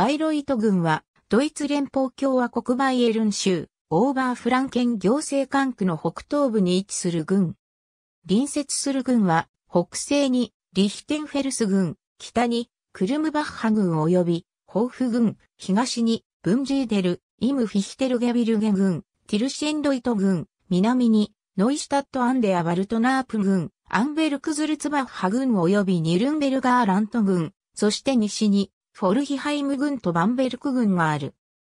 バイロイト郡は、ドイツ連邦共和国バイエルン州、オーバーフランケン行政管区の北東部に位置する郡。隣接する郡は、北西にリヒテンフェルス郡、北にクルムバッハ郡及び、ホーフ郡、東にブンジーデル、イムフィヒテルゲビルゲ郡、ティルシェンドイト郡、南にノイシュタットアンデア・ワルトナープ郡、アンベルクズルツバッハ郡及びニュルンベルガーラント郡、そして西にフォルヒハイム軍とバンベルク軍がある。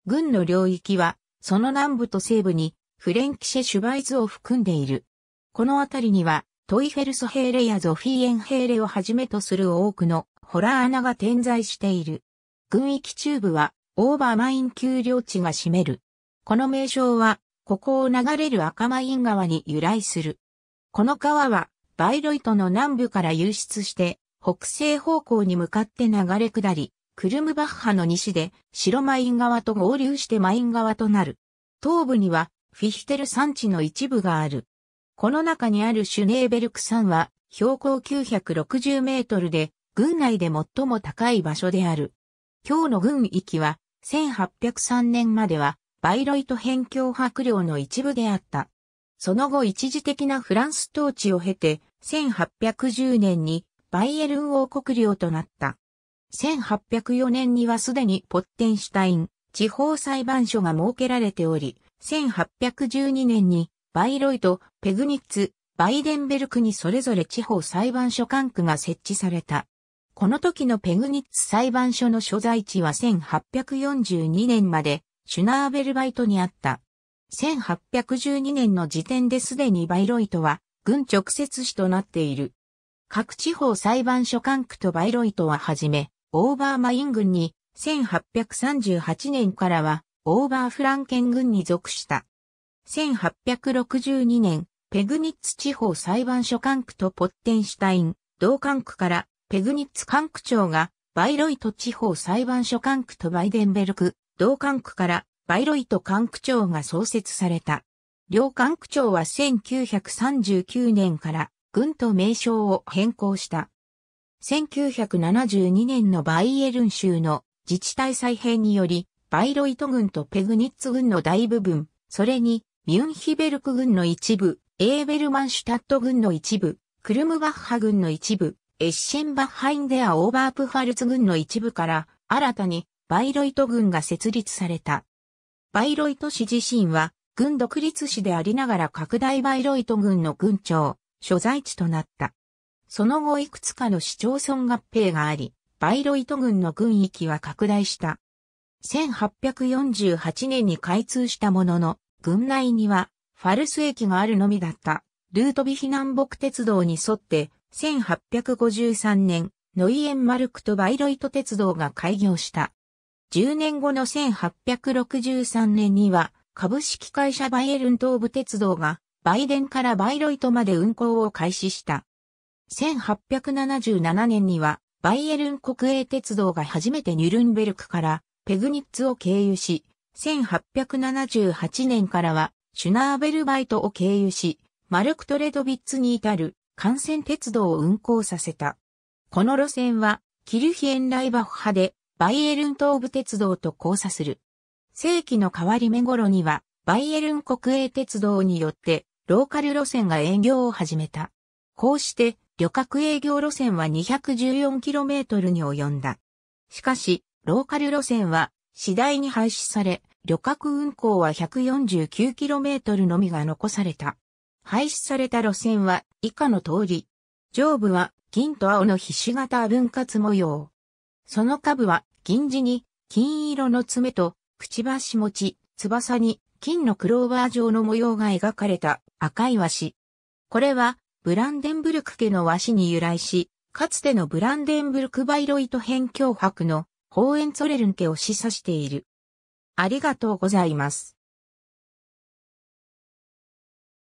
軍の領域は、その南部と西部に、フレンキシェ・シュバイズを含んでいる。この辺りには、トイフェルスヘーレやゾフィーエンヘーレをはじめとする多くのホラー穴が点在している。軍域中部は、オーバーマイン丘陵地が占める。この名称は、ここを流れる赤マイン川に由来する。この川は、バイロイトの南部から流出して、北西方向に向かって流れ下り、クルムバッハの西で、白マイン川と合流してマイン川となる。東部には、フィヒテル山地の一部がある。この中にあるシュネーベルク山は、標高960メートルで、軍内で最も高い場所である。今日の軍域は、1803年までは、バイロイト辺境白領の一部であった。その後一時的なフランス統治を経て、1810年にバイエルン王国領となった。1804年にはすでにポッテンシュタイン地方裁判所が設けられており、1812年にバイロイト、ペグニッツ、バイデンベルクにそれぞれ地方裁判所管区が設置された。この時のペグニッツ裁判所の所在地は1842年までシュナーベルバイトにあった。1812年の時点ですでにバイロイトは軍直接市となっている。各地方裁判所管区とバイロイトははじめ、オーバーマイン軍に、1838年からは、オーバーフランケン軍に属した。1862年、ペグニッツ地方裁判所管区とポッテンシュタイン、同管区からペグニッツ管区長がバイロイト地方裁判所管区とバイデンベルク、同管区からバイロイト管区長が創設された。両管区長は1939年から軍と名称を変更した。1972年のバイエルン州の自治体再編により、バイロイト軍とペグニッツ軍の大部分、それにミュンヒベルク軍の一部、エーベルマンシュタット軍の一部、クルムバッハ軍の一部、エッシェンバッハインデア・オーバープファルツ軍の一部から、新たにバイロイト軍が設立された。バイロイト市自身は、軍独立市でありながら拡大バイロイト軍の軍長、所在地となった。その後いくつかの市町村合併があり、バイロイト軍の軍域は拡大した。1848年に開通したものの、軍内にはファルス駅があるのみだった。ルートビヒ南北鉄道に沿って、1853年、ノイエンマルクとバイロイト鉄道が開業した。10年後の1863年には、株式会社バイエルン東部鉄道が、バイデンからバイロイトまで運行を開始した。1877年には、バイエルン国営鉄道が初めてニュルンベルクからペグニッツを経由し、1878年からはシュナーベルバイトを経由し、マルクトレドビッツに至る幹線鉄道を運行させた。この路線は、キルヒエンライバフ派でバイエルン東部鉄道と交差する。世紀の変わり目頃には、バイエルン国営鉄道によって、ローカル路線が営業を始めた。こうして、旅客営業路線は 214km に及んだ。しかし、ローカル路線は次第に廃止され、旅客運行は 149km のみが残された。廃止された路線は以下の通り。上部は銀と青のひし形分割模様。その下部は銀地に金色の爪とくちばし持ち、翼に金のクローバー状の模様が描かれた赤い和紙。これはブランデンブルク家の和紙に由来し、かつてのブランデンブルクバイロイト辺境博のホーエンツォレルン家を示唆している。ありがとうございます。